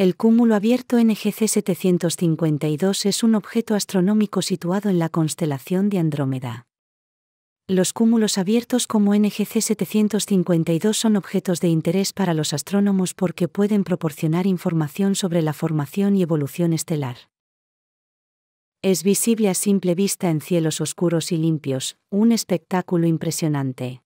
El cúmulo abierto NGC 752 es un objeto astronómico situado en la constelación de Andrómeda. Los cúmulos abiertos como NGC 752 son objetos de interés para los astrónomos porque pueden proporcionar información sobre la formación y evolución estelar. Es visible a simple vista en cielos oscuros y limpios, un espectáculo impresionante.